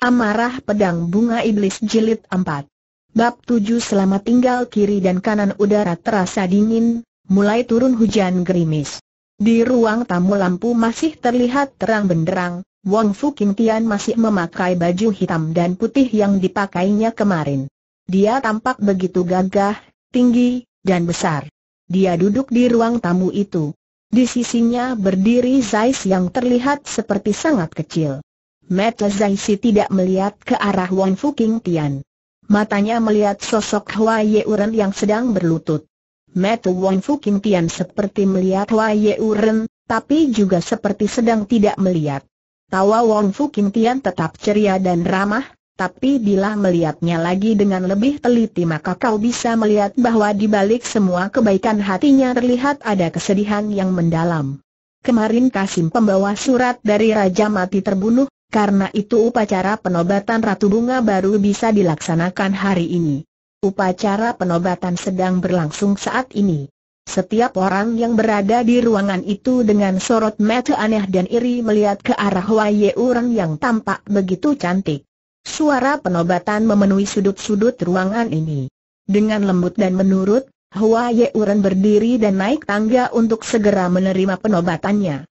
Amarah Pedang Bunga Iblis Jilid 4 Bab 7 Selama tinggal kiri dan kanan udara terasa dingin, mulai turun hujan gerimis. Di ruang tamu lampu masih terlihat terang benderang, Wang Fu King Tian masih memakai baju hitam dan putih yang dipakainya kemarin. Dia tampak begitu gagah, tinggi, dan besar. Dia duduk di ruang tamu itu. Di sisinya berdiri Zais yang terlihat seperti sangat kecil. Mata Si tidak melihat ke arah Wang King Tian. Matanya melihat sosok Hua Ye Yeuren yang sedang berlutut. Mata Wang King Tian seperti melihat Hua Ye Yeuren, tapi juga seperti sedang tidak melihat. Tawa Wang King Tian tetap ceria dan ramah, tapi bila melihatnya lagi dengan lebih teliti maka kau bisa melihat bahwa di balik semua kebaikan hatinya terlihat ada kesedihan yang mendalam. Kemarin Kasim pembawa surat dari Raja Mati terbunuh, karena itu upacara penobatan Ratu Bunga baru bisa dilaksanakan hari ini. Upacara penobatan sedang berlangsung saat ini. Setiap orang yang berada di ruangan itu dengan sorot mata aneh dan iri melihat ke arah Wai Urang yang tampak begitu cantik. Suara penobatan memenuhi sudut-sudut ruangan ini. Dengan lembut dan menurut, Ye Uren berdiri dan naik tangga untuk segera menerima penobatannya.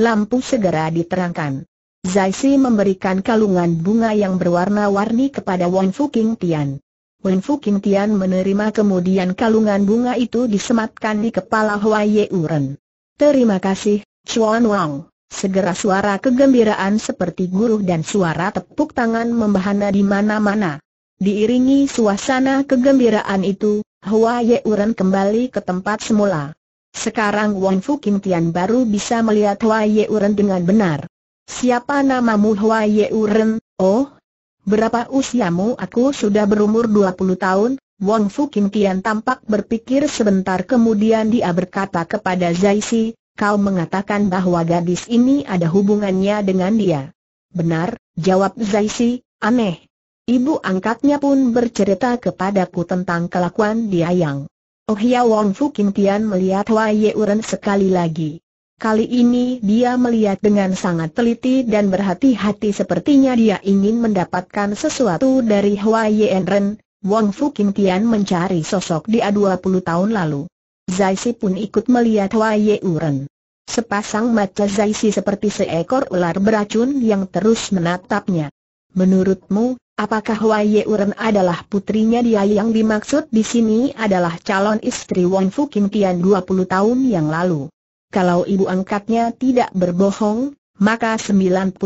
Lampu segera diterangkan. Zai Si memberikan kalungan bunga yang berwarna-warni kepada Wang Fuking Tian. Wang Fuking Tian menerima kemudian kalungan bunga itu disematkan di kepala Hua Ye Yeuren. Terima kasih, Chuan Wang. Segera suara kegembiraan seperti guruh dan suara tepuk tangan membahana di mana-mana. Diiringi suasana kegembiraan itu, Hua Ye Yeuren kembali ke tempat semula. Sekarang Wang Kim Tian baru bisa melihat Hua Ye Yeuren dengan benar. Siapa namamu Hua Ye Uren? Oh, berapa usiamu? Aku sudah berumur 20 tahun. Wang Fu Kim Tian tampak berpikir sebentar kemudian dia berkata kepada Zai Si, kau mengatakan bahwa gadis ini ada hubungannya dengan dia. Benar, jawab Zai Si, aneh. Ibu angkatnya pun bercerita kepadaku tentang kelakuan dia yang Oh ya Wang Fu Kim Tian melihat Wai Uren sekali lagi. Kali ini dia melihat dengan sangat teliti dan berhati-hati sepertinya dia ingin mendapatkan sesuatu dari Hua Yen Ren, Wong Fu Kim Tian mencari sosok dia 20 tahun lalu. Zai Si pun ikut melihat Hua Yen Ren. Sepasang mata Si seperti seekor ular beracun yang terus menatapnya. Menurutmu, apakah Hua Yeuren adalah putrinya dia yang dimaksud di sini adalah calon istri Wang Fu Kim Tian 20 tahun yang lalu? kalau ibu angkatnya tidak berbohong, maka 99%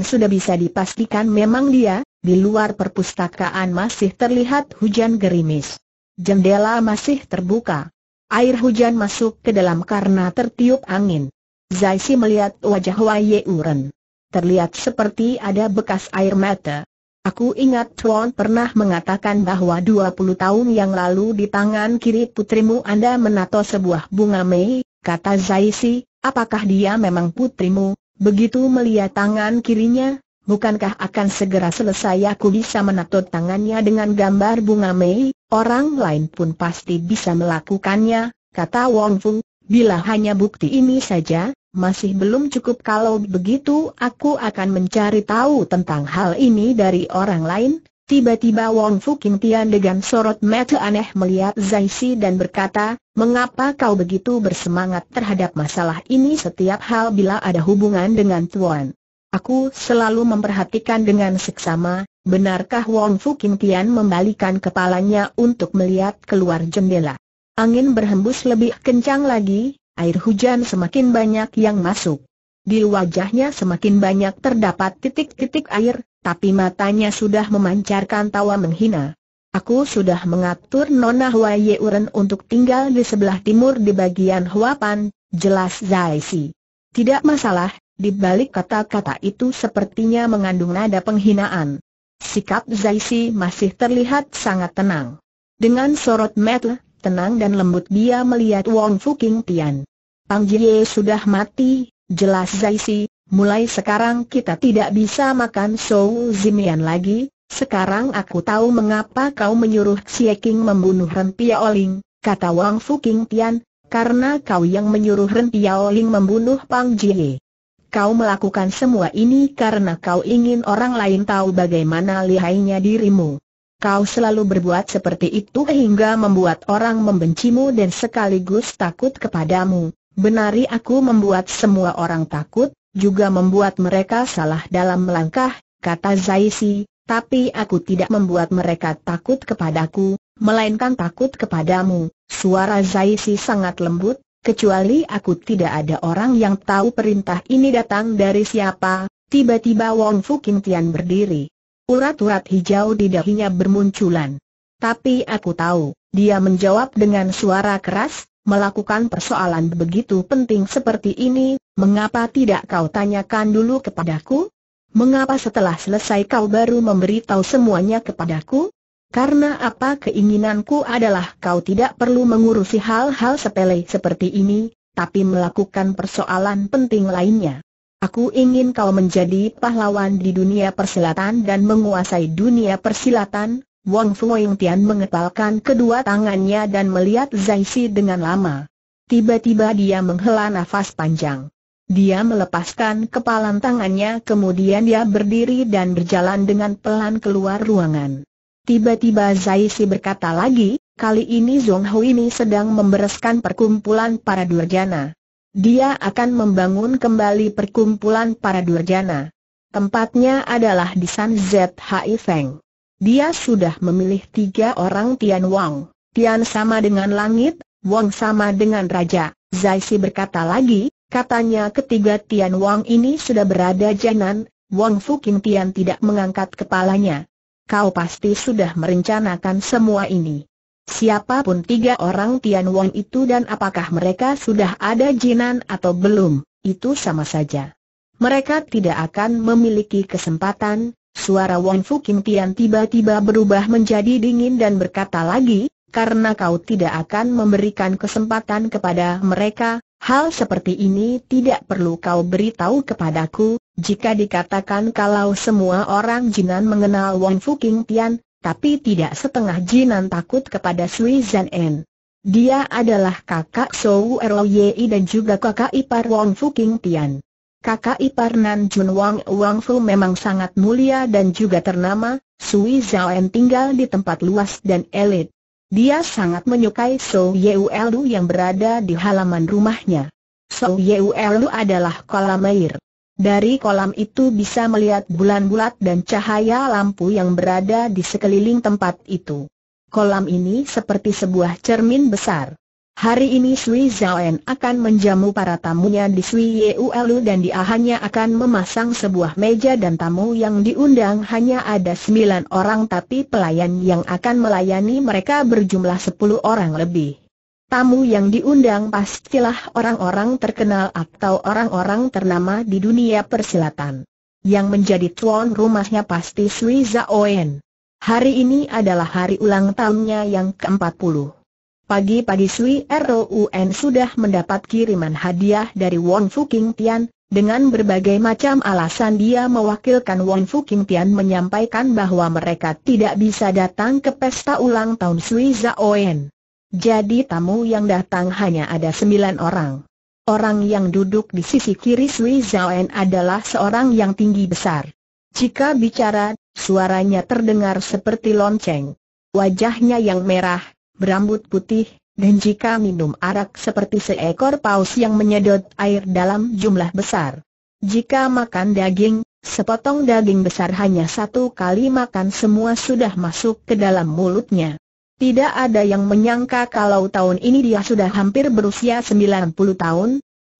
sudah bisa dipastikan memang dia, di luar perpustakaan masih terlihat hujan gerimis. Jendela masih terbuka. Air hujan masuk ke dalam karena tertiup angin. Zaisi melihat wajah Wai Uren. Terlihat seperti ada bekas air mata. Aku ingat Tuan pernah mengatakan bahwa 20 tahun yang lalu di tangan kiri putrimu Anda menato sebuah bunga mei, kata Zaisi, apakah dia memang putrimu? Begitu melihat tangan kirinya, bukankah akan segera selesai aku bisa menato tangannya dengan gambar bunga mei, orang lain pun pasti bisa melakukannya, kata Wong Fu, bila hanya bukti ini saja, masih belum cukup kalau begitu aku akan mencari tahu tentang hal ini dari orang lain, Tiba-tiba Wong Fu Kim Tian dengan sorot mata aneh melihat Zai Si dan berkata, Mengapa kau begitu bersemangat terhadap masalah ini setiap hal bila ada hubungan dengan Tuan? Aku selalu memperhatikan dengan seksama, benarkah Wong Fu Kim Tian membalikan kepalanya untuk melihat keluar jendela? Angin berhembus lebih kencang lagi, air hujan semakin banyak yang masuk. Di wajahnya semakin banyak terdapat titik-titik air, tapi matanya sudah memancarkan tawa menghina. Aku sudah mengatur Nona Hua Yeuren untuk tinggal di sebelah timur di bagian Huapan, jelas Zai Si. Tidak masalah, di balik kata-kata itu sepertinya mengandung nada penghinaan. Sikap Zai Si masih terlihat sangat tenang. Dengan sorot mata tenang dan lembut dia melihat Wong Fuking Tian. Pang Jie sudah mati, jelas Zai Si, mulai sekarang kita tidak bisa makan Sou Zimian lagi, sekarang aku tahu mengapa kau menyuruh Xie King membunuh Ren Piaoling, kata Wang Fu King Tian, karena kau yang menyuruh Ren Piaoling membunuh Pang Jie. Kau melakukan semua ini karena kau ingin orang lain tahu bagaimana lihainya dirimu. Kau selalu berbuat seperti itu hingga membuat orang membencimu dan sekaligus takut kepadamu. Benari aku membuat semua orang takut, juga membuat mereka salah dalam melangkah, kata Zaisi, tapi aku tidak membuat mereka takut kepadaku, melainkan takut kepadamu. Suara Zaisi sangat lembut, kecuali aku tidak ada orang yang tahu perintah ini datang dari siapa. Tiba-tiba Wong Fu Kim Tian berdiri. Urat-urat hijau di dahinya bermunculan. Tapi aku tahu, dia menjawab dengan suara keras, melakukan persoalan begitu penting seperti ini, mengapa tidak kau tanyakan dulu kepadaku? Mengapa setelah selesai kau baru memberitahu semuanya kepadaku? Karena apa keinginanku adalah kau tidak perlu mengurusi hal-hal sepele seperti ini, tapi melakukan persoalan penting lainnya. Aku ingin kau menjadi pahlawan di dunia persilatan dan menguasai dunia persilatan. Wang Fuoyong Tian mengepalkan kedua tangannya dan melihat Si dengan lama. Tiba-tiba dia menghela nafas panjang. Dia melepaskan kepalan tangannya kemudian dia berdiri dan berjalan dengan pelan keluar ruangan. Tiba-tiba Zai Si berkata lagi, kali ini Zhong Hui ini sedang membereskan perkumpulan para durjana. Dia akan membangun kembali perkumpulan para durjana. Tempatnya adalah di San ZHI Feng. Dia sudah memilih tiga orang Tian Wang. Tian sama dengan langit, Wang sama dengan raja. Zai Si berkata lagi, Katanya ketiga Tian Wang ini sudah berada jenan, Wang Fu Kim Tian tidak mengangkat kepalanya. Kau pasti sudah merencanakan semua ini. Siapapun tiga orang Tian Wang itu dan apakah mereka sudah ada jinan atau belum, itu sama saja. Mereka tidak akan memiliki kesempatan, suara Wang Fu Kim Tian tiba-tiba berubah menjadi dingin dan berkata lagi, karena kau tidak akan memberikan kesempatan kepada mereka, Hal seperti ini tidak perlu kau beritahu kepadaku, jika dikatakan kalau semua orang jinan mengenal Wang King Tian, tapi tidak setengah jinan takut kepada Sui Zan En. Dia adalah kakak Sou Ero Yei dan juga kakak ipar Wang King Tian. Kakak ipar Nan Jun Wang Wang Fu memang sangat mulia dan juga ternama, Sui En tinggal di tempat luas dan elit. Dia sangat menyukai So Yeulu yang berada di halaman rumahnya. So Yeulu adalah kolam air. Dari kolam itu bisa melihat bulan bulat dan cahaya lampu yang berada di sekeliling tempat itu. Kolam ini seperti sebuah cermin besar. Hari ini Sui Zaoen akan menjamu para tamunya di Sui Yeulu dan dia hanya akan memasang sebuah meja dan tamu yang diundang hanya ada sembilan orang tapi pelayan yang akan melayani mereka berjumlah sepuluh orang lebih. Tamu yang diundang pastilah orang-orang terkenal atau orang-orang ternama di dunia persilatan. Yang menjadi tuan rumahnya pasti Sui Zaoen. Hari ini adalah hari ulang tahunnya yang ke-40. Pagi-pagi Sui Roun sudah mendapat kiriman hadiah dari Wong King Tian, dengan berbagai macam alasan dia mewakilkan Wong King Tian menyampaikan bahwa mereka tidak bisa datang ke pesta ulang tahun Sui Zaoen. Jadi tamu yang datang hanya ada sembilan orang. Orang yang duduk di sisi kiri Sui Zaoen adalah seorang yang tinggi besar. Jika bicara, suaranya terdengar seperti lonceng. Wajahnya yang merah, berambut putih, dan jika minum arak seperti seekor paus yang menyedot air dalam jumlah besar. Jika makan daging, sepotong daging besar hanya satu kali makan semua sudah masuk ke dalam mulutnya. Tidak ada yang menyangka kalau tahun ini dia sudah hampir berusia 90 tahun.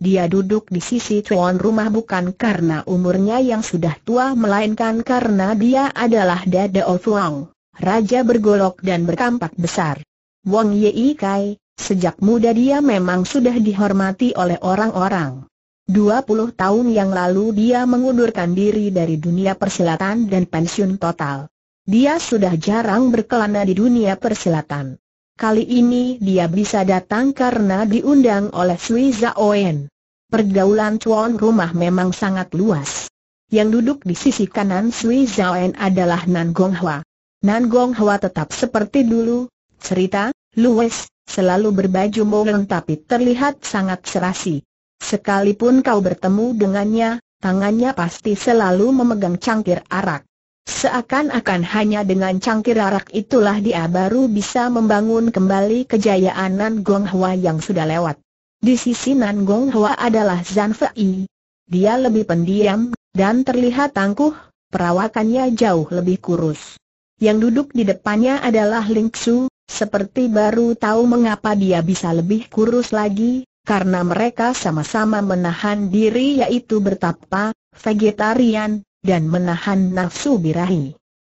Dia duduk di sisi tuan rumah bukan karena umurnya yang sudah tua melainkan karena dia adalah Dada Ofuang, raja bergolok dan berkampak besar. Wang Yi Kai, sejak muda dia memang sudah dihormati oleh orang-orang. 20 tahun yang lalu dia mengundurkan diri dari dunia persilatan dan pensiun total. Dia sudah jarang berkelana di dunia persilatan. Kali ini dia bisa datang karena diundang oleh Sui Zaoen. Pergaulan tuan rumah memang sangat luas. Yang duduk di sisi kanan Sui Zaoen adalah Nan Gong Hwa. Nan Gong Hwa tetap seperti dulu, cerita, Louis, selalu berbaju molen tapi terlihat sangat serasi. Sekalipun kau bertemu dengannya, tangannya pasti selalu memegang cangkir arak. Seakan-akan hanya dengan cangkir arak itulah dia baru bisa membangun kembali kejayaan Nan Gong Hua yang sudah lewat. Di sisi Nan Gong Hua adalah Zan Fei. Dia lebih pendiam, dan terlihat tangguh, perawakannya jauh lebih kurus. Yang duduk di depannya adalah Ling Su, seperti baru tahu mengapa dia bisa lebih kurus lagi, karena mereka sama-sama menahan diri yaitu bertapa, vegetarian, dan menahan nafsu birahi.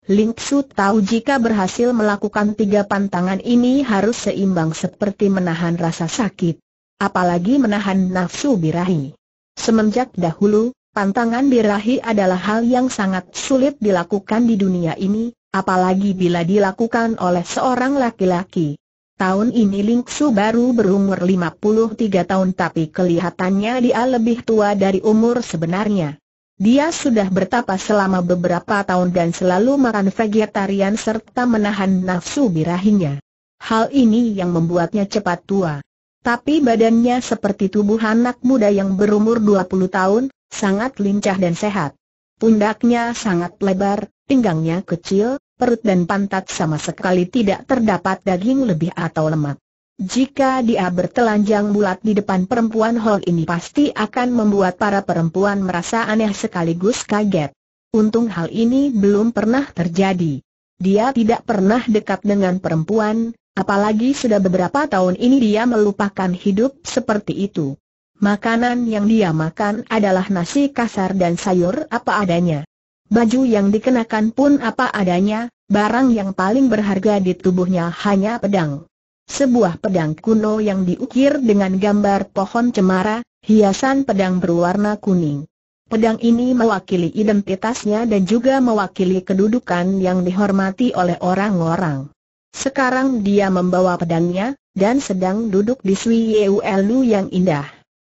Ling tahu jika berhasil melakukan tiga pantangan ini harus seimbang seperti menahan rasa sakit. Apalagi menahan nafsu birahi. Semenjak dahulu, pantangan birahi adalah hal yang sangat sulit dilakukan di dunia ini, Apalagi bila dilakukan oleh seorang laki-laki. Tahun ini Lingsu baru berumur 53 tahun tapi kelihatannya dia lebih tua dari umur sebenarnya. Dia sudah bertapa selama beberapa tahun dan selalu makan vegetarian serta menahan nafsu birahinya. Hal ini yang membuatnya cepat tua. Tapi badannya seperti tubuh anak muda yang berumur 20 tahun, sangat lincah dan sehat. Pundaknya sangat lebar, pinggangnya kecil, perut dan pantat sama sekali tidak terdapat daging lebih atau lemak. Jika dia bertelanjang bulat di depan perempuan hall ini pasti akan membuat para perempuan merasa aneh sekaligus kaget. Untung hal ini belum pernah terjadi. Dia tidak pernah dekat dengan perempuan, apalagi sudah beberapa tahun ini dia melupakan hidup seperti itu. Makanan yang dia makan adalah nasi kasar dan sayur apa adanya. Baju yang dikenakan pun apa adanya, barang yang paling berharga di tubuhnya hanya pedang. Sebuah pedang kuno yang diukir dengan gambar pohon cemara, hiasan pedang berwarna kuning. Pedang ini mewakili identitasnya dan juga mewakili kedudukan yang dihormati oleh orang-orang. Sekarang dia membawa pedangnya, dan sedang duduk di Sui Yeu yang indah.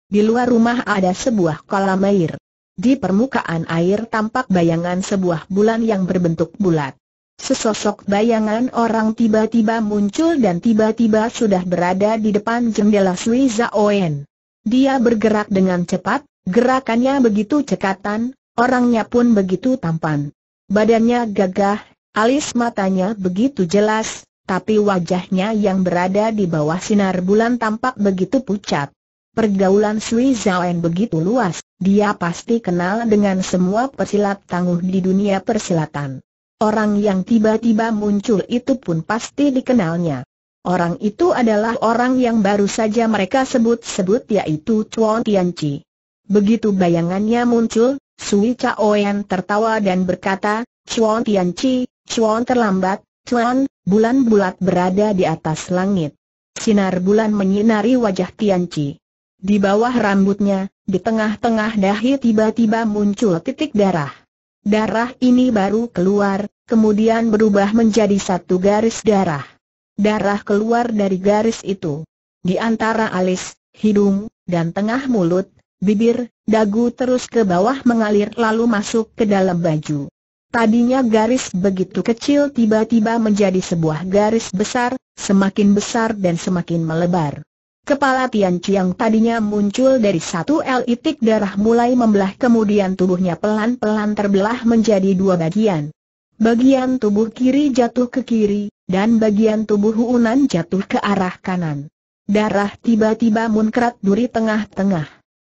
Di luar rumah ada sebuah kolam air. Di permukaan air tampak bayangan sebuah bulan yang berbentuk bulat. Sesosok bayangan orang tiba-tiba muncul dan tiba-tiba sudah berada di depan jendela Sui Zaoen. Dia bergerak dengan cepat, gerakannya begitu cekatan, orangnya pun begitu tampan. Badannya gagah, alis matanya begitu jelas, tapi wajahnya yang berada di bawah sinar bulan tampak begitu pucat. Pergaulan Sui Zawen begitu luas, dia pasti kenal dengan semua pesilat tangguh di dunia persilatan. Orang yang tiba-tiba muncul itu pun pasti dikenalnya. Orang itu adalah orang yang baru saja mereka sebut-sebut yaitu Chuan Tianchi. Begitu bayangannya muncul, Sui Chaoyan tertawa dan berkata, Chuan Tianchi, Chuan terlambat, Chuan, bulan bulat berada di atas langit. Sinar bulan menyinari wajah Tianchi. Di bawah rambutnya, di tengah-tengah dahi tiba-tiba muncul titik darah. Darah ini baru keluar, kemudian berubah menjadi satu garis darah. Darah keluar dari garis itu. Di antara alis, hidung, dan tengah mulut, bibir, dagu terus ke bawah mengalir lalu masuk ke dalam baju. Tadinya garis begitu kecil tiba-tiba menjadi sebuah garis besar, semakin besar dan semakin melebar. Kepala Tian Chiang tadinya muncul dari satu elitik darah mulai membelah kemudian tubuhnya pelan-pelan terbelah menjadi dua bagian. Bagian tubuh kiri jatuh ke kiri, dan bagian tubuh Huunan jatuh ke arah kanan. Darah tiba-tiba munkrat duri tengah-tengah.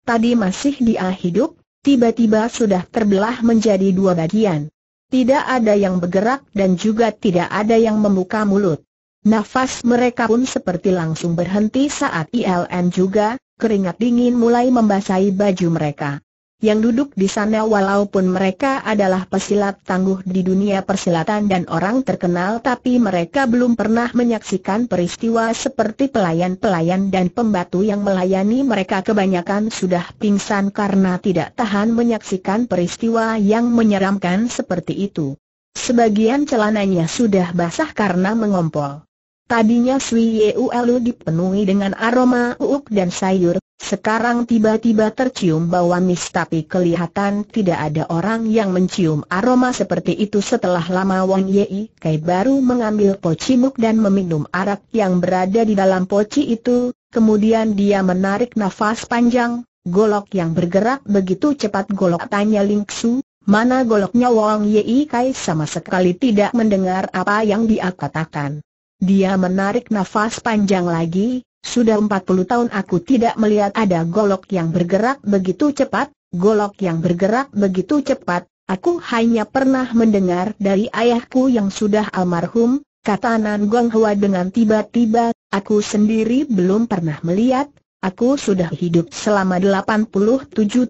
Tadi masih dia hidup, tiba-tiba sudah terbelah menjadi dua bagian. Tidak ada yang bergerak dan juga tidak ada yang membuka mulut. Nafas mereka pun seperti langsung berhenti saat ILN juga, keringat dingin mulai membasahi baju mereka. Yang duduk di sana walaupun mereka adalah pesilat tangguh di dunia persilatan dan orang terkenal tapi mereka belum pernah menyaksikan peristiwa seperti pelayan-pelayan dan pembantu yang melayani mereka kebanyakan sudah pingsan karena tidak tahan menyaksikan peristiwa yang menyeramkan seperti itu. Sebagian celananya sudah basah karena mengompol. Tadinya Sui Yeu Elu dipenuhi dengan aroma uuk dan sayur, sekarang tiba-tiba tercium bau amis tapi kelihatan tidak ada orang yang mencium aroma seperti itu setelah lama Wang Yei Kai baru mengambil poci muk dan meminum arak yang berada di dalam poci itu, kemudian dia menarik nafas panjang, golok yang bergerak begitu cepat golok tanya Ling Su, mana goloknya Wang Yei Kai sama sekali tidak mendengar apa yang dia katakan. Dia menarik nafas panjang lagi, sudah 40 tahun aku tidak melihat ada golok yang bergerak begitu cepat, golok yang bergerak begitu cepat, aku hanya pernah mendengar dari ayahku yang sudah almarhum, kata Nan Gong Hua dengan tiba-tiba, aku sendiri belum pernah melihat, aku sudah hidup selama 87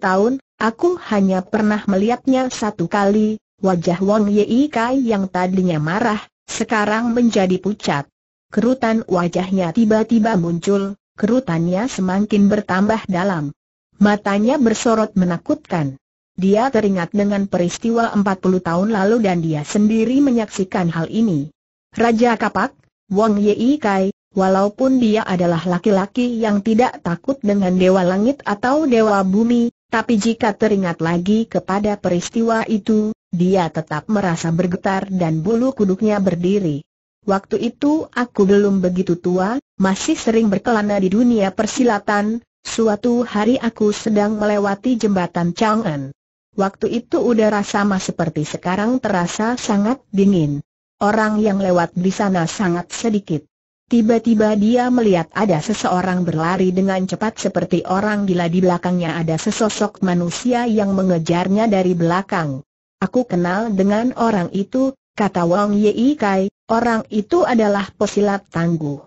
tahun, aku hanya pernah melihatnya satu kali, wajah Wang Yi Kai yang tadinya marah, sekarang menjadi pucat. Kerutan wajahnya tiba-tiba muncul, kerutannya semakin bertambah dalam. Matanya bersorot menakutkan. Dia teringat dengan peristiwa 40 tahun lalu dan dia sendiri menyaksikan hal ini. Raja Kapak, Wang Yei Kai, walaupun dia adalah laki-laki yang tidak takut dengan dewa langit atau dewa bumi, tapi jika teringat lagi kepada peristiwa itu, dia tetap merasa bergetar dan bulu kuduknya berdiri. Waktu itu aku belum begitu tua, masih sering berkelana di dunia persilatan, suatu hari aku sedang melewati jembatan Chang'an. Waktu itu udara sama seperti sekarang terasa sangat dingin. Orang yang lewat di sana sangat sedikit. Tiba-tiba dia melihat ada seseorang berlari dengan cepat seperti orang gila di belakangnya ada sesosok manusia yang mengejarnya dari belakang. Aku kenal dengan orang itu, kata Wang Yei Kai, orang itu adalah pesilat tangguh.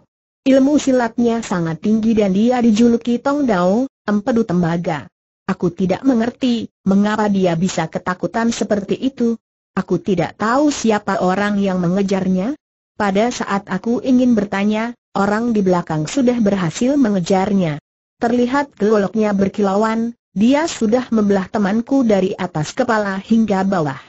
Ilmu silatnya sangat tinggi dan dia dijuluki Tong Dao, empedu tembaga. Aku tidak mengerti, mengapa dia bisa ketakutan seperti itu. Aku tidak tahu siapa orang yang mengejarnya. Pada saat aku ingin bertanya, orang di belakang sudah berhasil mengejarnya. Terlihat geloknya berkilauan, dia sudah membelah temanku dari atas kepala hingga bawah.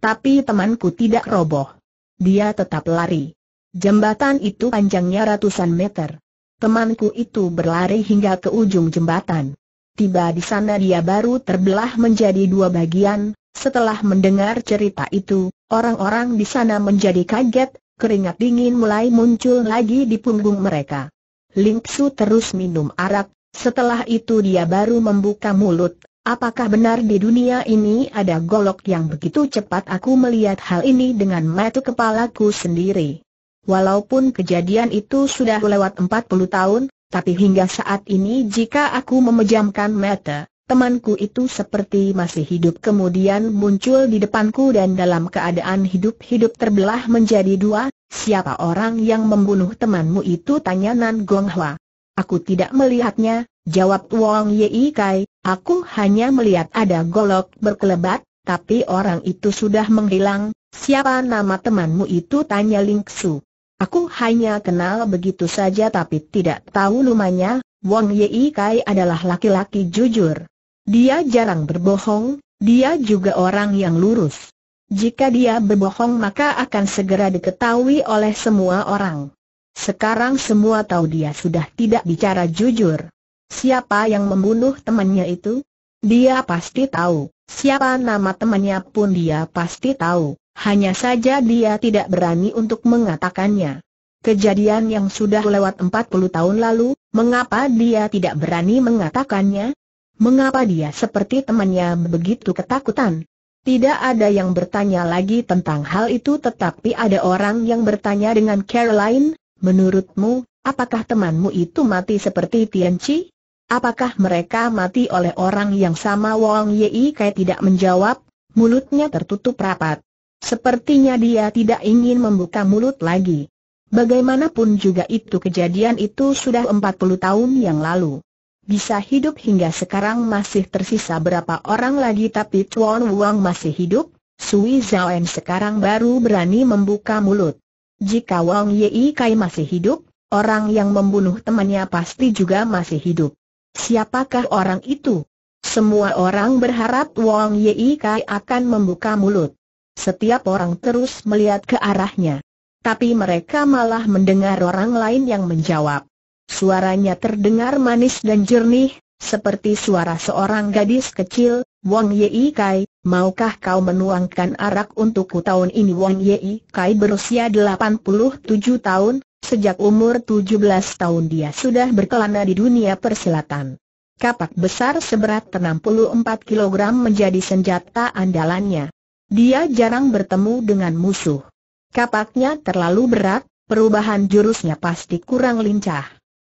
Tapi temanku tidak roboh. Dia tetap lari. Jembatan itu panjangnya ratusan meter. Temanku itu berlari hingga ke ujung jembatan. Tiba di sana dia baru terbelah menjadi dua bagian, setelah mendengar cerita itu, orang-orang di sana menjadi kaget, keringat dingin mulai muncul lagi di punggung mereka. Lingsu terus minum arak, setelah itu dia baru membuka mulut, apakah benar di dunia ini ada golok yang begitu cepat aku melihat hal ini dengan mata kepalaku sendiri. Walaupun kejadian itu sudah lewat 40 tahun, tapi hingga saat ini jika aku memejamkan mata, temanku itu seperti masih hidup kemudian muncul di depanku dan dalam keadaan hidup-hidup terbelah menjadi dua, siapa orang yang membunuh temanmu itu tanya Nan Gong Hwa. Aku tidak melihatnya, jawab Wong Yi Kai, aku hanya melihat ada golok berkelebat, tapi orang itu sudah menghilang, siapa nama temanmu itu tanya Ling Su. Aku hanya kenal begitu saja tapi tidak tahu namanya, Wong Yi Kai adalah laki-laki jujur. Dia jarang berbohong, dia juga orang yang lurus. Jika dia berbohong maka akan segera diketahui oleh semua orang. Sekarang semua tahu dia sudah tidak bicara jujur. Siapa yang membunuh temannya itu? Dia pasti tahu, siapa nama temannya pun dia pasti tahu, hanya saja dia tidak berani untuk mengatakannya. Kejadian yang sudah lewat 40 tahun lalu, mengapa dia tidak berani mengatakannya? Mengapa dia seperti temannya begitu ketakutan? Tidak ada yang bertanya lagi tentang hal itu tetapi ada orang yang bertanya dengan Caroline, Menurutmu, apakah temanmu itu mati seperti Tian Chi? Apakah mereka mati oleh orang yang sama Wang Yei Kai tidak menjawab, mulutnya tertutup rapat. Sepertinya dia tidak ingin membuka mulut lagi. Bagaimanapun juga itu kejadian itu sudah 40 tahun yang lalu. Bisa hidup hingga sekarang masih tersisa berapa orang lagi tapi Chuan Wang masih hidup, Sui Zaoen sekarang baru berani membuka mulut. Jika Wang Yi Kai masih hidup, orang yang membunuh temannya pasti juga masih hidup. Siapakah orang itu? Semua orang berharap Wang Yi Kai akan membuka mulut. Setiap orang terus melihat ke arahnya. Tapi mereka malah mendengar orang lain yang menjawab. Suaranya terdengar manis dan jernih, seperti suara seorang gadis kecil, Wang Yei Kai, maukah kau menuangkan arak untukku tahun ini Wang Yei Kai berusia 87 tahun, sejak umur 17 tahun dia sudah berkelana di dunia persilatan. Kapak besar seberat 64 kg menjadi senjata andalannya. Dia jarang bertemu dengan musuh. Kapaknya terlalu berat, perubahan jurusnya pasti kurang lincah.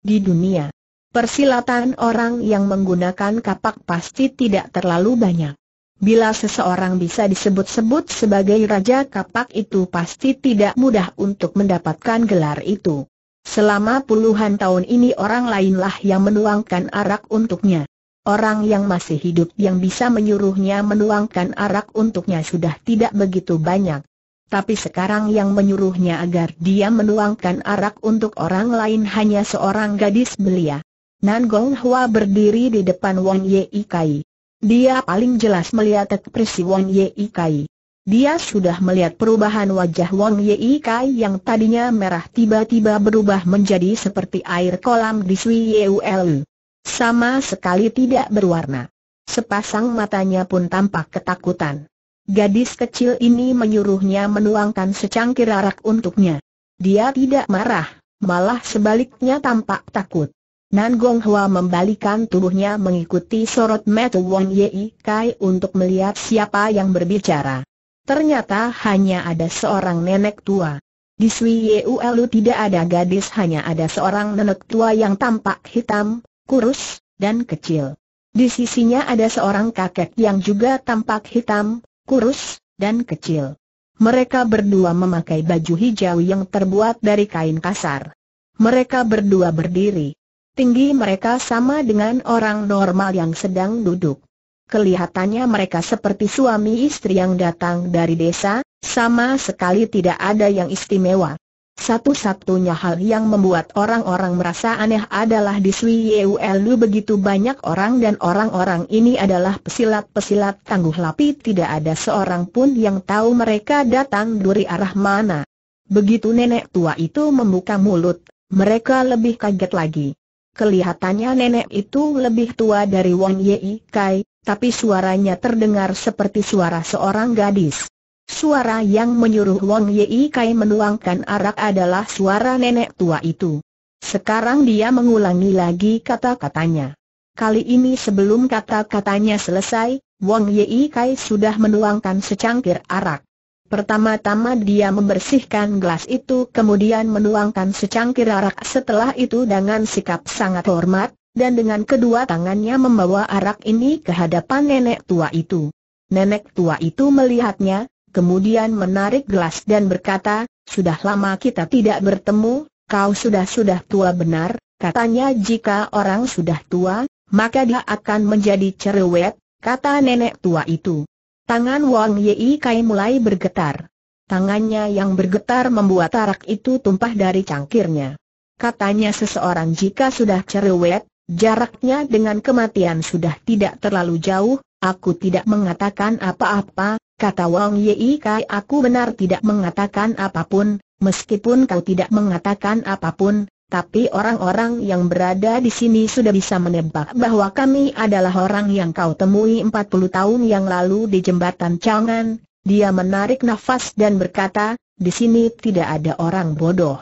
Di dunia persilatan orang yang menggunakan kapak pasti tidak terlalu banyak. Bila seseorang bisa disebut-sebut sebagai Raja Kapak itu pasti tidak mudah untuk mendapatkan gelar itu. Selama puluhan tahun ini orang lainlah yang menuangkan arak untuknya. Orang yang masih hidup yang bisa menyuruhnya menuangkan arak untuknya sudah tidak begitu banyak. Tapi sekarang yang menyuruhnya agar dia menuangkan arak untuk orang lain hanya seorang gadis belia. Nan Gong Hua berdiri di depan Wang Ye Kai. Dia paling jelas melihat ekspresi Wang Ye Kai. Dia sudah melihat perubahan wajah Wang Ye Kai yang tadinya merah tiba-tiba berubah menjadi seperti air kolam di Sui L. Sama sekali tidak berwarna. Sepasang matanya pun tampak ketakutan. Gadis kecil ini menyuruhnya menuangkan secangkir arak untuknya. Dia tidak marah, malah sebaliknya tampak takut. Nan Gong Hua membalikan tubuhnya mengikuti sorot mata Wang Yi Kai untuk melihat siapa yang berbicara. Ternyata hanya ada seorang nenek tua. Di Sui Yeulu tidak ada gadis hanya ada seorang nenek tua yang tampak hitam, kurus, dan kecil. Di sisinya ada seorang kakek yang juga tampak hitam, kurus, dan kecil. Mereka berdua memakai baju hijau yang terbuat dari kain kasar. Mereka berdua berdiri. Tinggi mereka sama dengan orang normal yang sedang duduk. Kelihatannya mereka seperti suami istri yang datang dari desa, sama sekali tidak ada yang istimewa. Satu-satunya hal yang membuat orang-orang merasa aneh adalah di Sui Yewelu begitu banyak orang dan orang-orang ini adalah pesilat-pesilat tangguh lapi tidak ada seorang pun yang tahu mereka datang dari arah mana. Begitu nenek tua itu membuka mulut, mereka lebih kaget lagi. Kelihatannya nenek itu lebih tua dari Wang Yei Kai, tapi suaranya terdengar seperti suara seorang gadis. Suara yang menyuruh Wang Yei Kai menuangkan arak adalah suara nenek tua itu. Sekarang dia mengulangi lagi kata-katanya. Kali ini sebelum kata-katanya selesai, Wang Yei Kai sudah menuangkan secangkir arak. Pertama-tama dia membersihkan gelas itu kemudian menuangkan secangkir arak setelah itu dengan sikap sangat hormat, dan dengan kedua tangannya membawa arak ini ke hadapan nenek tua itu. Nenek tua itu melihatnya, kemudian menarik gelas dan berkata, sudah lama kita tidak bertemu, kau sudah-sudah tua benar, katanya jika orang sudah tua, maka dia akan menjadi cerewet, kata nenek tua itu. Tangan Wang Yi Kai mulai bergetar. Tangannya yang bergetar membuat arak itu tumpah dari cangkirnya. Katanya seseorang jika sudah cerewet, jaraknya dengan kematian sudah tidak terlalu jauh, aku tidak mengatakan apa-apa, kata Wang Yi Kai aku benar tidak mengatakan apapun, meskipun kau tidak mengatakan apapun, tapi orang-orang yang berada di sini sudah bisa menebak bahwa kami adalah orang yang kau temui 40 tahun yang lalu di jembatan Changan. Dia menarik nafas dan berkata, di sini tidak ada orang bodoh.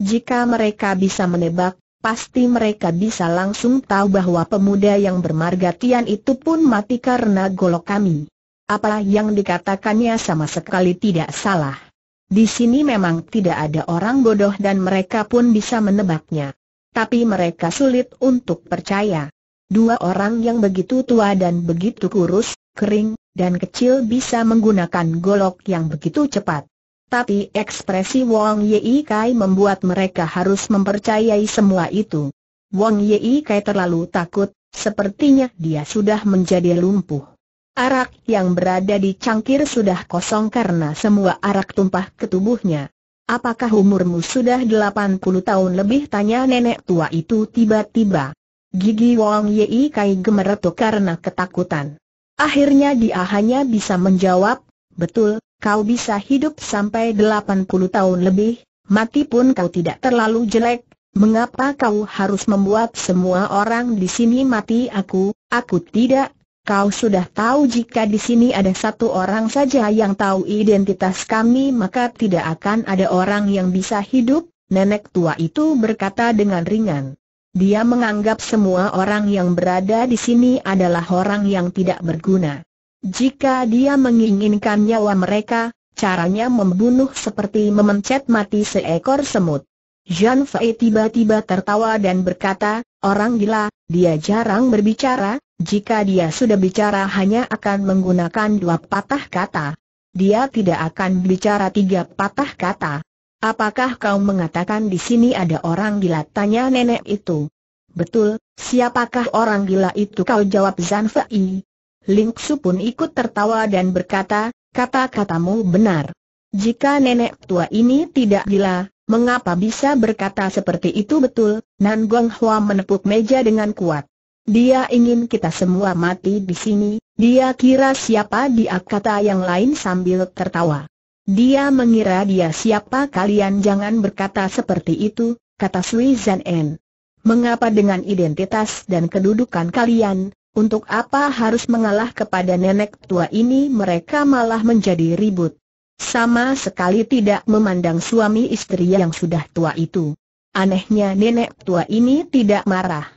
Jika mereka bisa menebak, pasti mereka bisa langsung tahu bahwa pemuda yang bermarga Tian itu pun mati karena golok kami. Apa yang dikatakannya sama sekali tidak salah. Di sini memang tidak ada orang bodoh dan mereka pun bisa menebaknya. Tapi mereka sulit untuk percaya. Dua orang yang begitu tua dan begitu kurus, kering, dan kecil bisa menggunakan golok yang begitu cepat. Tapi ekspresi Wong Yi Kai membuat mereka harus mempercayai semua itu. Wong Yi Kai terlalu takut, sepertinya dia sudah menjadi lumpuh. Arak yang berada di cangkir sudah kosong karena semua arak tumpah ke tubuhnya. Apakah umurmu sudah 80 tahun lebih? Tanya nenek tua itu tiba-tiba. Gigi Wong Yei Kai gemeretuk karena ketakutan. Akhirnya dia hanya bisa menjawab, betul, kau bisa hidup sampai 80 tahun lebih, mati pun kau tidak terlalu jelek, Mengapa kau harus membuat semua orang di sini mati aku? Aku tidak Kau sudah tahu jika di sini ada satu orang saja yang tahu identitas kami maka tidak akan ada orang yang bisa hidup, nenek tua itu berkata dengan ringan. Dia menganggap semua orang yang berada di sini adalah orang yang tidak berguna. Jika dia menginginkan nyawa mereka, caranya membunuh seperti memencet mati seekor semut. Jean Fei tiba-tiba tertawa dan berkata, orang gila, dia jarang berbicara, jika dia sudah bicara hanya akan menggunakan dua patah kata. Dia tidak akan bicara tiga patah kata. Apakah kau mengatakan di sini ada orang gila? Tanya nenek itu. Betul, siapakah orang gila itu? Kau jawab Zan Fei. Ling Su pun ikut tertawa dan berkata, kata-katamu benar. Jika nenek tua ini tidak gila, mengapa bisa berkata seperti itu betul? Nan Guanghua menepuk meja dengan kuat. Dia ingin kita semua mati di sini, dia kira siapa dia kata yang lain sambil tertawa. Dia mengira dia siapa kalian jangan berkata seperti itu, kata Sui Zan En. Mengapa dengan identitas dan kedudukan kalian, untuk apa harus mengalah kepada nenek tua ini mereka malah menjadi ribut. Sama sekali tidak memandang suami istri yang sudah tua itu. Anehnya nenek tua ini tidak marah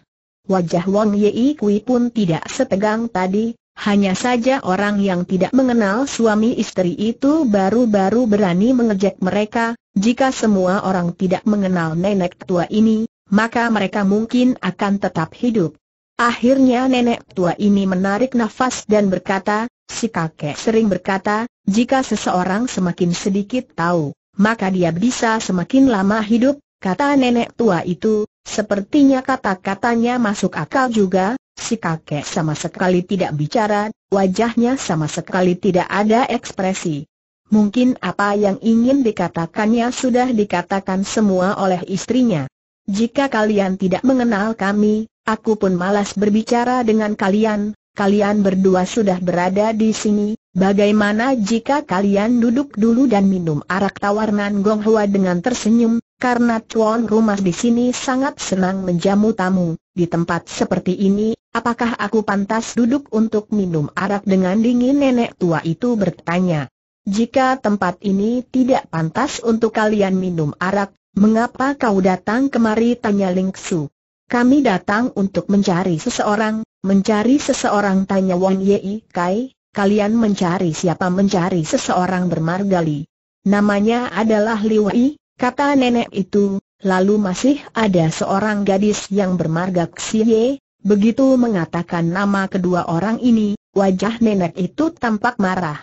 wajah Wang Yi Kui pun tidak setegang tadi, hanya saja orang yang tidak mengenal suami istri itu baru-baru berani mengejek mereka, jika semua orang tidak mengenal nenek tua ini, maka mereka mungkin akan tetap hidup. Akhirnya nenek tua ini menarik nafas dan berkata, si kakek sering berkata, jika seseorang semakin sedikit tahu, maka dia bisa semakin lama hidup, kata nenek tua itu, Sepertinya kata-katanya masuk akal juga, si kakek sama sekali tidak bicara, wajahnya sama sekali tidak ada ekspresi. Mungkin apa yang ingin dikatakannya sudah dikatakan semua oleh istrinya. Jika kalian tidak mengenal kami, aku pun malas berbicara dengan kalian, kalian berdua sudah berada di sini, bagaimana jika kalian duduk dulu dan minum arak tawarnan Gong Hua dengan tersenyum, karena tuan rumah di sini sangat senang menjamu tamu, di tempat seperti ini, apakah aku pantas duduk untuk minum arak dengan dingin nenek tua itu bertanya. Jika tempat ini tidak pantas untuk kalian minum arak, mengapa kau datang kemari tanya Ling Su? Kami datang untuk mencari seseorang, mencari seseorang tanya Wan Yei Kai, kalian mencari siapa mencari seseorang bermargali. Namanya adalah Yi. Kata nenek itu, lalu masih ada seorang gadis yang bermarga Xie, begitu mengatakan nama kedua orang ini, wajah nenek itu tampak marah.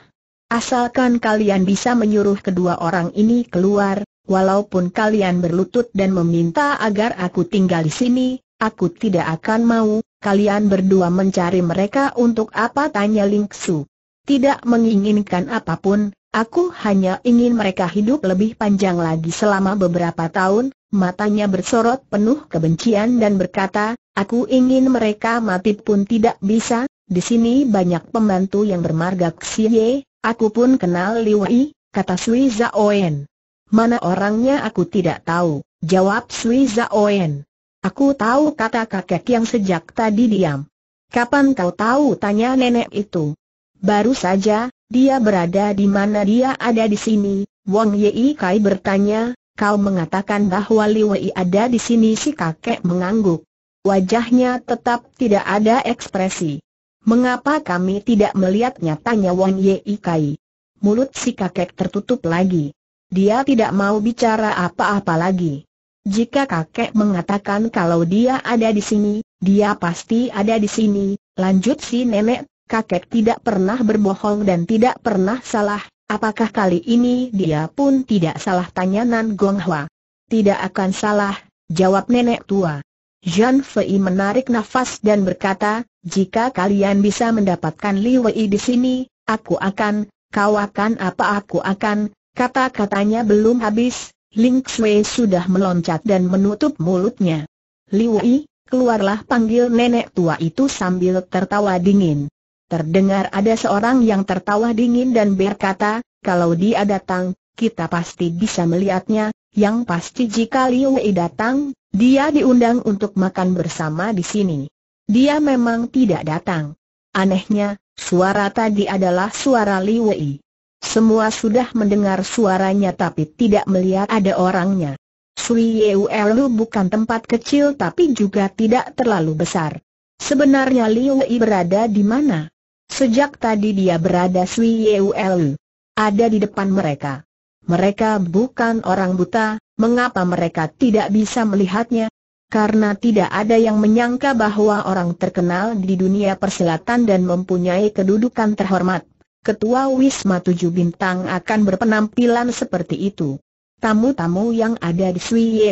Asalkan kalian bisa menyuruh kedua orang ini keluar, walaupun kalian berlutut dan meminta agar aku tinggal di sini, aku tidak akan mau, kalian berdua mencari mereka untuk apa tanya Ling Tidak menginginkan apapun, Aku hanya ingin mereka hidup lebih panjang lagi selama beberapa tahun, matanya bersorot penuh kebencian dan berkata, aku ingin mereka mati pun tidak bisa, di sini banyak pembantu yang bermarga Xie, aku pun kenal Liwei, kata Sui Zaoen. Mana orangnya aku tidak tahu, jawab Sui Zaoen. Aku tahu kata kakek yang sejak tadi diam. Kapan kau tahu? Tanya nenek itu. Baru saja, dia berada di mana dia ada di sini? Wang Yi Kai bertanya, kau mengatakan bahwa Li Wei ada di sini si kakek mengangguk. Wajahnya tetap tidak ada ekspresi. Mengapa kami tidak melihatnya? Tanya Wang Yi Kai. Mulut si kakek tertutup lagi. Dia tidak mau bicara apa-apa lagi. Jika kakek mengatakan kalau dia ada di sini, dia pasti ada di sini, lanjut si nenek kakek tidak pernah berbohong dan tidak pernah salah, apakah kali ini dia pun tidak salah tanya Nan Hwa? Tidak akan salah, jawab nenek tua. Jan Fei menarik nafas dan berkata, jika kalian bisa mendapatkan Li Wei di sini, aku akan, kau akan apa aku akan, kata-katanya belum habis, Ling Xue sudah meloncat dan menutup mulutnya. Li Wei, keluarlah panggil nenek tua itu sambil tertawa dingin. Terdengar ada seorang yang tertawa dingin dan berkata, kalau dia datang, kita pasti bisa melihatnya, yang pasti jika Liu Wei datang, dia diundang untuk makan bersama di sini. Dia memang tidak datang. Anehnya, suara tadi adalah suara Liu Wei. Semua sudah mendengar suaranya tapi tidak melihat ada orangnya. Sui Yeu Elu bukan tempat kecil tapi juga tidak terlalu besar. Sebenarnya Liu Wei berada di mana? Sejak tadi dia berada Sui Yeul. Ada di depan mereka. Mereka bukan orang buta, mengapa mereka tidak bisa melihatnya? Karena tidak ada yang menyangka bahwa orang terkenal di dunia persilatan dan mempunyai kedudukan terhormat, Ketua Wisma Tujuh Bintang akan berpenampilan seperti itu. Tamu-tamu yang ada di Sui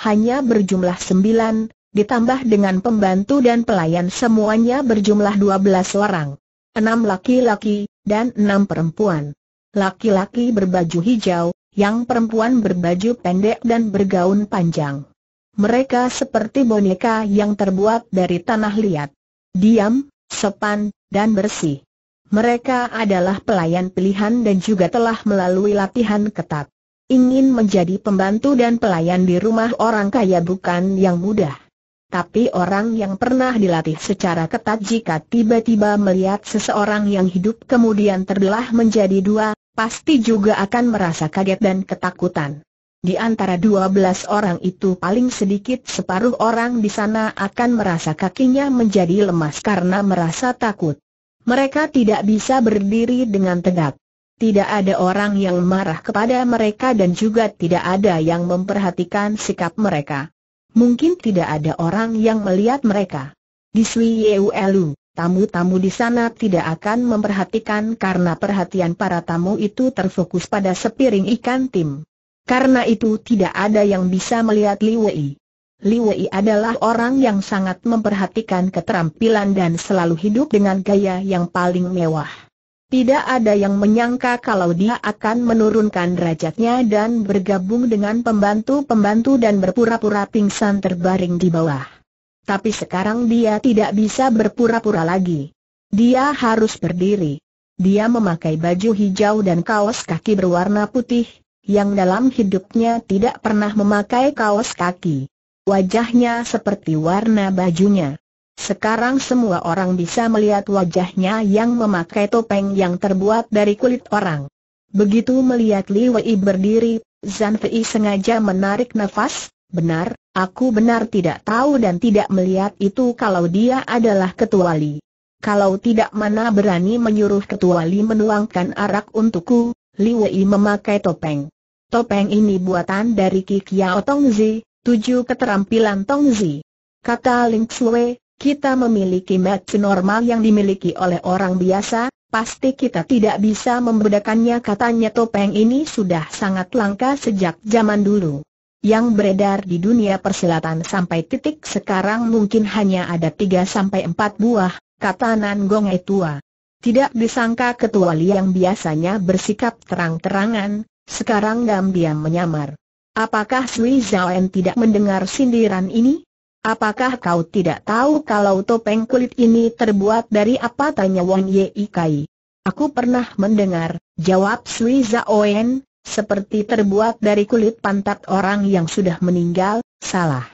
hanya berjumlah sembilan, ditambah dengan pembantu dan pelayan semuanya berjumlah 12 orang. Enam laki-laki, dan enam perempuan. Laki-laki berbaju hijau, yang perempuan berbaju pendek dan bergaun panjang. Mereka seperti boneka yang terbuat dari tanah liat. Diam, sepan dan bersih. Mereka adalah pelayan pilihan dan juga telah melalui latihan ketat. Ingin menjadi pembantu dan pelayan di rumah orang kaya bukan yang mudah. Tapi orang yang pernah dilatih secara ketat jika tiba-tiba melihat seseorang yang hidup kemudian terbelah menjadi dua, pasti juga akan merasa kaget dan ketakutan. Di antara 12 orang itu paling sedikit separuh orang di sana akan merasa kakinya menjadi lemas karena merasa takut. Mereka tidak bisa berdiri dengan tegak. Tidak ada orang yang marah kepada mereka dan juga tidak ada yang memperhatikan sikap mereka mungkin tidak ada orang yang melihat mereka. Di Sui Yeu tamu-tamu di sana tidak akan memperhatikan karena perhatian para tamu itu terfokus pada sepiring ikan tim. Karena itu tidak ada yang bisa melihat Li Wei. Li Wei adalah orang yang sangat memperhatikan keterampilan dan selalu hidup dengan gaya yang paling mewah. Tidak ada yang menyangka kalau dia akan menurunkan derajatnya dan bergabung dengan pembantu-pembantu dan berpura-pura pingsan terbaring di bawah. Tapi sekarang dia tidak bisa berpura-pura lagi. Dia harus berdiri. Dia memakai baju hijau dan kaos kaki berwarna putih, yang dalam hidupnya tidak pernah memakai kaos kaki. Wajahnya seperti warna bajunya. Sekarang semua orang bisa melihat wajahnya yang memakai topeng yang terbuat dari kulit orang. Begitu melihat Li Wei berdiri, Zan Fei sengaja menarik nafas, benar, aku benar tidak tahu dan tidak melihat itu kalau dia adalah ketua Li. Kalau tidak mana berani menyuruh ketua Li menuangkan arak untukku, Li Wei memakai topeng. Topeng ini buatan dari Kikiao Tongzi, tujuh keterampilan Tongzi. Kata Ling Xue kita memiliki match normal yang dimiliki oleh orang biasa, pasti kita tidak bisa membedakannya katanya topeng ini sudah sangat langka sejak zaman dulu. Yang beredar di dunia persilatan sampai titik sekarang mungkin hanya ada tiga sampai empat buah, kata Nan E tua. Tidak disangka ketua yang biasanya bersikap terang-terangan, sekarang diam-diam menyamar. Apakah Sui En tidak mendengar sindiran ini? Apakah kau tidak tahu kalau topeng kulit ini terbuat dari apa? Tanya Wang Ye Kai. Aku pernah mendengar, jawab Sui Zaoen, seperti terbuat dari kulit pantat orang yang sudah meninggal, salah.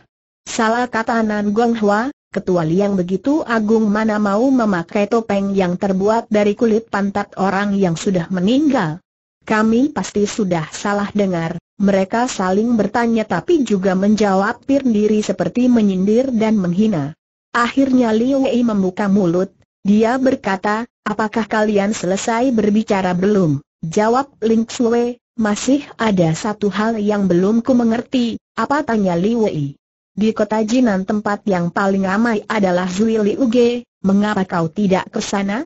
Salah kata Nan Gong Hua, ketua liang begitu agung mana mau memakai topeng yang terbuat dari kulit pantat orang yang sudah meninggal. Kami pasti sudah salah dengar, mereka saling bertanya tapi juga menjawab pir seperti menyindir dan menghina. Akhirnya Liu Wei membuka mulut, dia berkata, apakah kalian selesai berbicara belum? Jawab Ling Xue, masih ada satu hal yang belum ku mengerti, apa tanya Liu Wei? Di kota Jinan tempat yang paling ramai adalah Zui Liu mengapa kau tidak ke sana?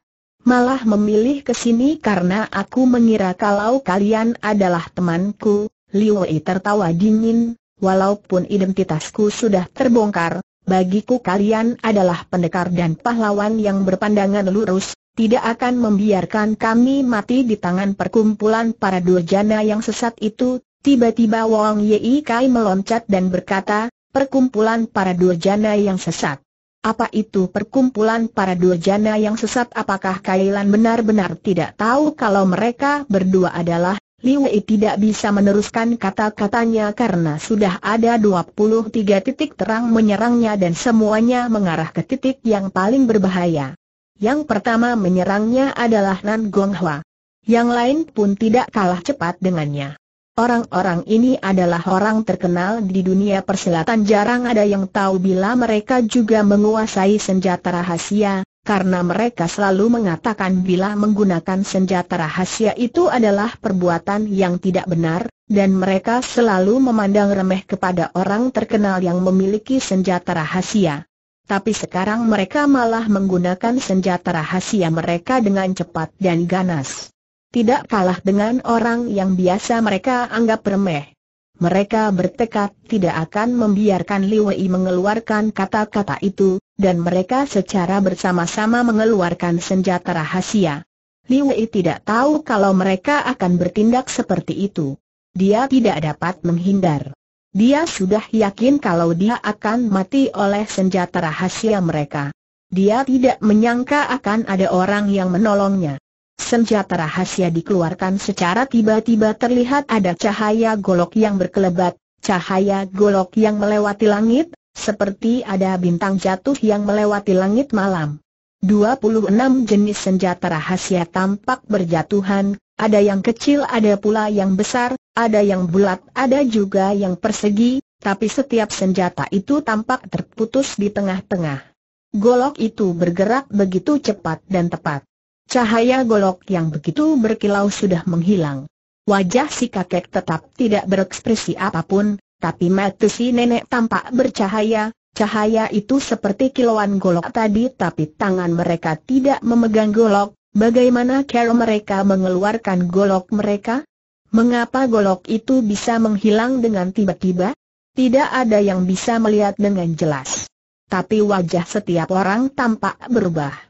malah memilih ke sini karena aku mengira kalau kalian adalah temanku. Liu Yi tertawa dingin, walaupun identitasku sudah terbongkar, bagiku kalian adalah pendekar dan pahlawan yang berpandangan lurus, tidak akan membiarkan kami mati di tangan perkumpulan para durjana yang sesat itu. Tiba-tiba Wang Yi Kai meloncat dan berkata, perkumpulan para durjana yang sesat. Apa itu perkumpulan para durjana yang sesat? Apakah Kailan benar-benar tidak tahu kalau mereka berdua adalah? Liwei tidak bisa meneruskan kata-katanya karena sudah ada 23 titik terang menyerangnya dan semuanya mengarah ke titik yang paling berbahaya. Yang pertama menyerangnya adalah Nan Gong Hua. Yang lain pun tidak kalah cepat dengannya. Orang-orang ini adalah orang terkenal di dunia persilatan jarang ada yang tahu bila mereka juga menguasai senjata rahasia, karena mereka selalu mengatakan bila menggunakan senjata rahasia itu adalah perbuatan yang tidak benar, dan mereka selalu memandang remeh kepada orang terkenal yang memiliki senjata rahasia. Tapi sekarang mereka malah menggunakan senjata rahasia mereka dengan cepat dan ganas tidak kalah dengan orang yang biasa mereka anggap remeh. Mereka bertekad tidak akan membiarkan Wei mengeluarkan kata-kata itu, dan mereka secara bersama-sama mengeluarkan senjata rahasia. Wei tidak tahu kalau mereka akan bertindak seperti itu. Dia tidak dapat menghindar. Dia sudah yakin kalau dia akan mati oleh senjata rahasia mereka. Dia tidak menyangka akan ada orang yang menolongnya. Senjata rahasia dikeluarkan secara tiba-tiba terlihat ada cahaya golok yang berkelebat, cahaya golok yang melewati langit, seperti ada bintang jatuh yang melewati langit malam. 26 jenis senjata rahasia tampak berjatuhan, ada yang kecil ada pula yang besar, ada yang bulat ada juga yang persegi, tapi setiap senjata itu tampak terputus di tengah-tengah. Golok itu bergerak begitu cepat dan tepat. Cahaya golok yang begitu berkilau sudah menghilang. Wajah si kakek tetap tidak berekspresi apapun, tapi mata si nenek tampak bercahaya, cahaya itu seperti kilauan golok tadi tapi tangan mereka tidak memegang golok, bagaimana cara mereka mengeluarkan golok mereka? Mengapa golok itu bisa menghilang dengan tiba-tiba? Tidak ada yang bisa melihat dengan jelas. Tapi wajah setiap orang tampak berubah.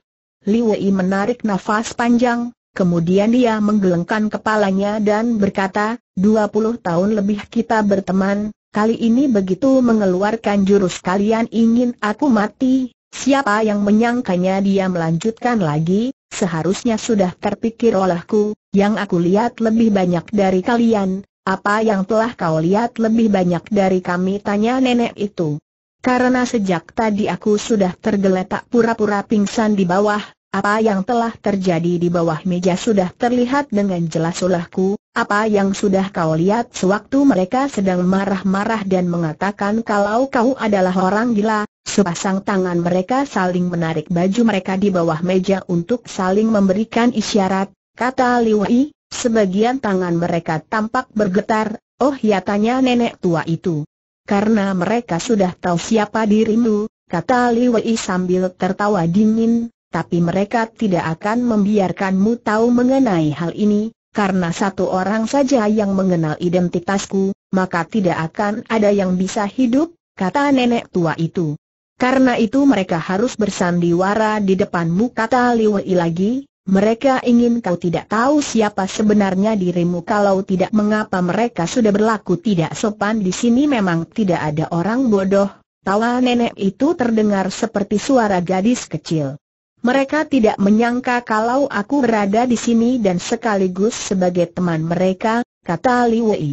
Li Wei menarik nafas panjang, kemudian dia menggelengkan kepalanya dan berkata, 20 tahun lebih kita berteman, kali ini begitu mengeluarkan jurus kalian ingin aku mati, siapa yang menyangkanya dia melanjutkan lagi, seharusnya sudah terpikir olehku, yang aku lihat lebih banyak dari kalian, apa yang telah kau lihat lebih banyak dari kami tanya nenek itu. Karena sejak tadi aku sudah tergeletak pura-pura pingsan di bawah, apa yang telah terjadi di bawah meja sudah terlihat dengan jelas olehku, apa yang sudah kau lihat sewaktu mereka sedang marah-marah dan mengatakan kalau kau adalah orang gila, sepasang tangan mereka saling menarik baju mereka di bawah meja untuk saling memberikan isyarat, kata Liwai, sebagian tangan mereka tampak bergetar, oh ya tanya nenek tua itu. Karena mereka sudah tahu siapa dirimu, kata Liwai sambil tertawa dingin, tapi mereka tidak akan membiarkanmu tahu mengenai hal ini, karena satu orang saja yang mengenal identitasku, maka tidak akan ada yang bisa hidup, kata nenek tua itu. Karena itu mereka harus bersandiwara di depanmu kata Liwei lagi, mereka ingin kau tidak tahu siapa sebenarnya dirimu kalau tidak mengapa mereka sudah berlaku tidak sopan di sini memang tidak ada orang bodoh, tawa nenek itu terdengar seperti suara gadis kecil. Mereka tidak menyangka kalau aku berada di sini dan sekaligus sebagai teman mereka, kata Li Wei.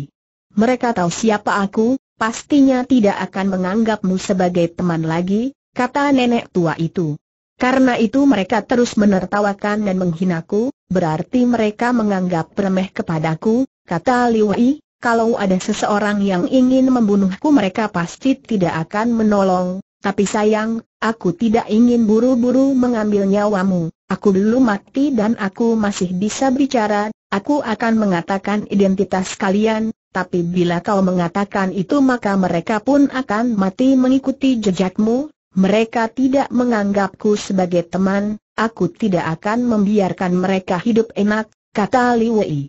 Mereka tahu siapa aku, pastinya tidak akan menganggapmu sebagai teman lagi, kata nenek tua itu. Karena itu mereka terus menertawakan dan menghinaku, berarti mereka menganggap remeh kepadaku, kata Li Wei. Kalau ada seseorang yang ingin membunuhku mereka pasti tidak akan menolong, tapi sayang, aku tidak ingin buru-buru mengambil nyawamu. Aku belum mati dan aku masih bisa bicara. Aku akan mengatakan identitas kalian, tapi bila kau mengatakan itu maka mereka pun akan mati mengikuti jejakmu. Mereka tidak menganggapku sebagai teman, aku tidak akan membiarkan mereka hidup enak, kata Li Wei.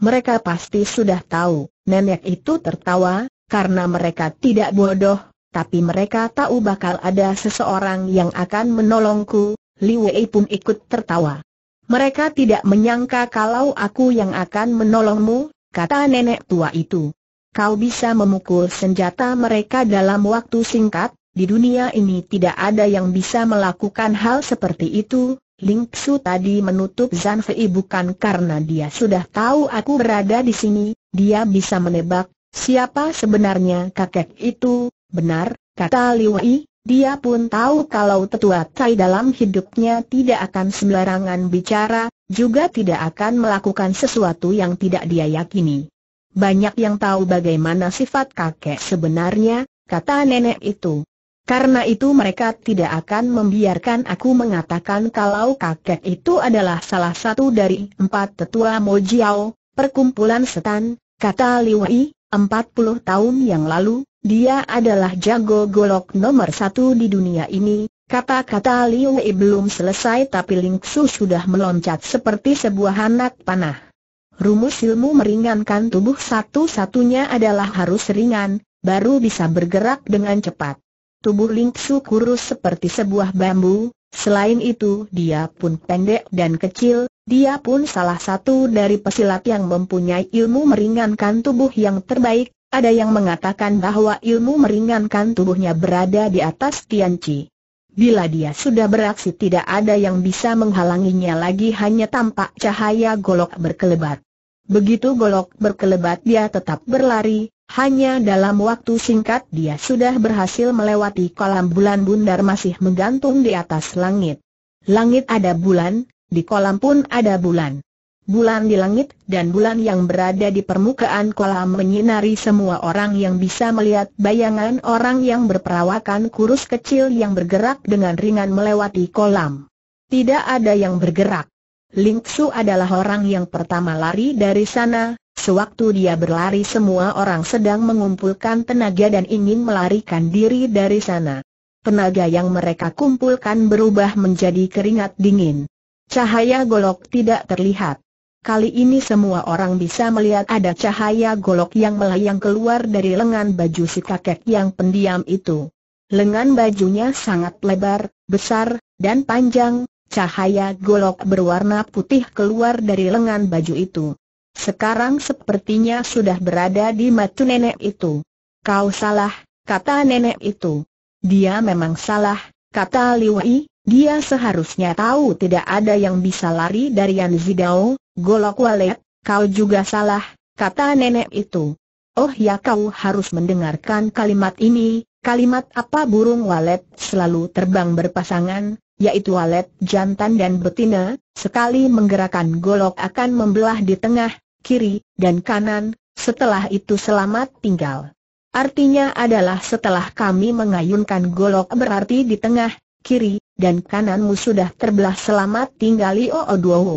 Mereka pasti sudah tahu, nenek itu tertawa, karena mereka tidak bodoh, tapi mereka tahu bakal ada seseorang yang akan menolongku, Li Wei pun ikut tertawa. Mereka tidak menyangka kalau aku yang akan menolongmu, kata nenek tua itu. Kau bisa memukul senjata mereka dalam waktu singkat, di dunia ini tidak ada yang bisa melakukan hal seperti itu. Ling Xu tadi menutup Zan Fei bukan karena dia sudah tahu aku berada di sini, dia bisa menebak siapa sebenarnya kakek itu, Benar, kata Yi, dia pun tahu kalau tetua Tai dalam hidupnya tidak akan sembarangan bicara, juga tidak akan melakukan sesuatu yang tidak dia yakini. Banyak yang tahu bagaimana sifat kakek sebenarnya, kata nenek itu. Karena itu mereka tidak akan membiarkan aku mengatakan kalau kakek itu adalah salah satu dari empat tetua Mojiao, perkumpulan setan, kata empat puluh tahun yang lalu, dia adalah jago golok nomor satu di dunia ini, kata-kata Liu Wei belum selesai tapi Ling Su sudah meloncat seperti sebuah anak panah. Rumus ilmu meringankan tubuh satu-satunya adalah harus ringan, baru bisa bergerak dengan cepat. Tubuh Ling Su kurus seperti sebuah bambu, selain itu dia pun pendek dan kecil, dia pun salah satu dari pesilat yang mempunyai ilmu meringankan tubuh yang terbaik, ada yang mengatakan bahwa ilmu meringankan tubuhnya berada di atas Tian Chi. Bila dia sudah beraksi tidak ada yang bisa menghalanginya lagi hanya tampak cahaya golok berkelebat. Begitu golok berkelebat dia tetap berlari, hanya dalam waktu singkat dia sudah berhasil melewati kolam bulan bundar masih menggantung di atas langit. Langit ada bulan, di kolam pun ada bulan bulan di langit, dan bulan yang berada di permukaan kolam menyinari semua orang yang bisa melihat bayangan orang yang berperawakan kurus kecil yang bergerak dengan ringan melewati kolam. Tidak ada yang bergerak. Ling Su adalah orang yang pertama lari dari sana, sewaktu dia berlari semua orang sedang mengumpulkan tenaga dan ingin melarikan diri dari sana. Tenaga yang mereka kumpulkan berubah menjadi keringat dingin. Cahaya golok tidak terlihat. Kali ini semua orang bisa melihat ada cahaya golok yang melayang keluar dari lengan baju si kakek yang pendiam itu. Lengan bajunya sangat lebar, besar, dan panjang, cahaya golok berwarna putih keluar dari lengan baju itu. Sekarang sepertinya sudah berada di mata nenek itu. Kau salah, kata nenek itu. Dia memang salah, kata Liwai, dia seharusnya tahu tidak ada yang bisa lari dari Yan Zidao, golok walet, kau juga salah, kata nenek itu. Oh ya kau harus mendengarkan kalimat ini, kalimat apa burung walet selalu terbang berpasangan, yaitu walet jantan dan betina, sekali menggerakkan golok akan membelah di tengah, kiri, dan kanan, setelah itu selamat tinggal. Artinya adalah setelah kami mengayunkan golok berarti di tengah, kiri dan kananmu sudah terbelah selamat tinggal Lioo oh, oh, Duo.